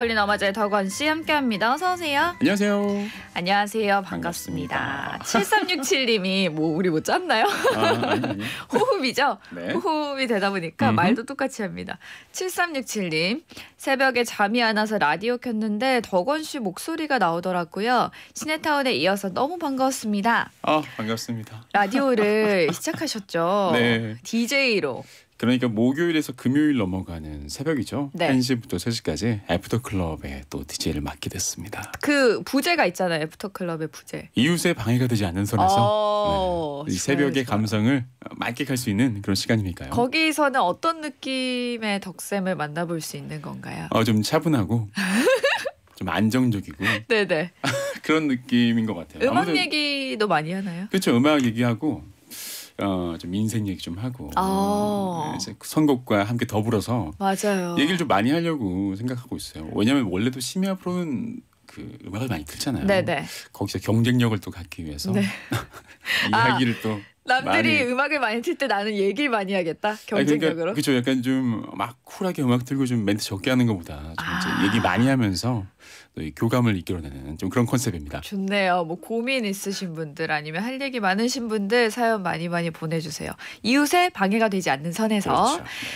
걸린 어마저의 덕원 씨 함께합니다. 어서 오세요. 안녕하세요. 안녕하세요. 반갑습니다. 반갑습니다. 7367님이 뭐 우리 뭐 짰나요? 아, 호흡이죠. 네. 호흡이 되다 보니까 음흠. 말도 똑같이 합니다. 7367님 새벽에 잠이 안 와서 라디오 켰는데 덕원 씨 목소리가 나오더라고요. 시네타운에 이어서 너무 반가웠습니다. 아 반갑습니다. 라디오를 시작하셨죠. 네. DJ로 그러니까 목요일에서 금요일 넘어가는 새벽이죠. 네. 1시부터 3시까지 애프터 클럽에 또 DJ를 맡게 됐습니다. 그 부제가 있잖아요. 애프터 클럽의 부제. 이웃의 방해가 되지 않는 선에서 어, 네. 새벽의 감성을 만끽할 수 있는 그런 시간이니까요. 거기서는 어떤 느낌의 덕쌤을 만나볼 수 있는 건가요? 어, 좀 차분하고 좀 안정적이고 네네 그런 느낌인 것 같아요. 음악 얘기도 많이 하나요? 그렇죠. 음악 얘기하고 어, 좀 인생 얘기 좀 하고 아. 네, 이제 선곡과 함께 더불어서 맞아요. 얘기를 좀 많이 하려고 생각하고 있어요. 왜냐하면 원래도 심야 프로는 그 음악을 많이 틀잖아요. 네네. 거기서 경쟁력을 또 갖기 위해서 네. 아. 이야기를 아, 또 남들이 많이. 음악을 많이 틀 때 나는 얘기를 많이 하겠다 그러니까 경쟁적으로 그러니까, 그렇 약간 좀 막 쿨하게 음악 틀고 좀 멘트 적게 하는 것보다 아. 얘기 많이 하면서 교감을 이끌어내는 좀 그런 컨셉입니다. 좋네요. 뭐 고민 있으신 분들 아니면 할 얘기 많으신 분들 사연 많이 많이 보내주세요. 이웃에 방해가 되지 않는 선에서. 그렇죠.